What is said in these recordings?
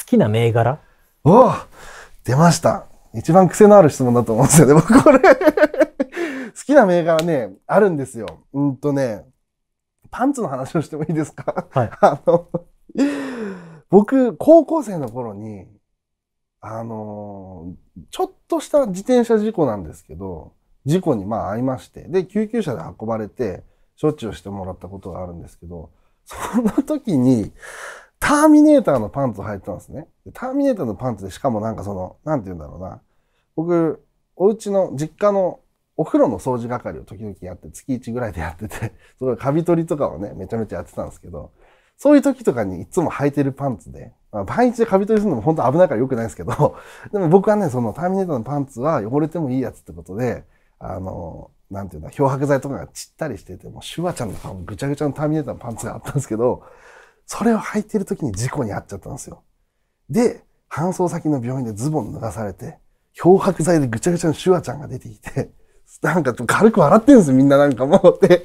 好きな銘柄お出ました一番癖のある質問だと思うんですよね、僕これ 好きな銘柄ね、あるんですよ。うんとね、パンツの話をしてもいいですかはい。あの、僕、高校生の頃に、あのちょっとした自転車事故なんですけど、事故にまあ会いまして、で、救急車で運ばれて、処置をしてもらったことがあるんですけど、その時に、ターミネーターのパンツ履いてたんですね。ターミネーターのパンツで、しかもなんかその、なんて言うんだろうな。僕、お家の実家のお風呂の掃除係を時々やって、月1ぐらいでやってて、それカビ取りとかをね、めちゃめちゃやってたんですけど、そういう時とかにいつも履いてるパンツで、まあ、毎日でカビ取りするのも本当危ないから良くないですけど、でも僕はね、そのターミネーターのパンツは汚れてもいいやつってことで、あの、なんていうんだ、漂白剤とかが散ったりしてて、もうシュワちゃんの顔ぐちゃぐちゃのターミネーターのパンツがあったんですけど、それを履いてる時に事故に遭っちゃったんですよ。で、搬送先の病院でズボン脱がされて、漂白剤でぐちゃぐちゃのシュワちゃんが出てきて、なんか軽く笑ってるんですみんななんかもう。で、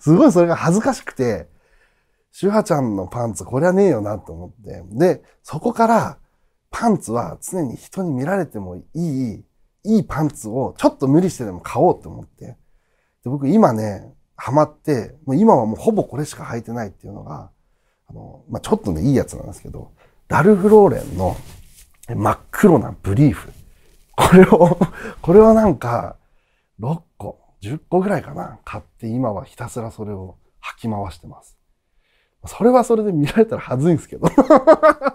すごいそれが恥ずかしくて、シュワちゃんのパンツ、これはねえよなと思って。で、そこから、パンツは常に人に見られてもいい、いいパンツをちょっと無理してでも買おうと思って。で僕今ね、ハマって、もう今はもうほぼこれしか履いてないっていうのが、あの、まあ、ちょっとね、いいやつなんですけど、ラルフ・ローレンの真っ黒なブリーフ。これを これをなんか、6個、10個ぐらいかな、買って今はひたすらそれを履き回してます。それはそれで見られたらはずいんですけど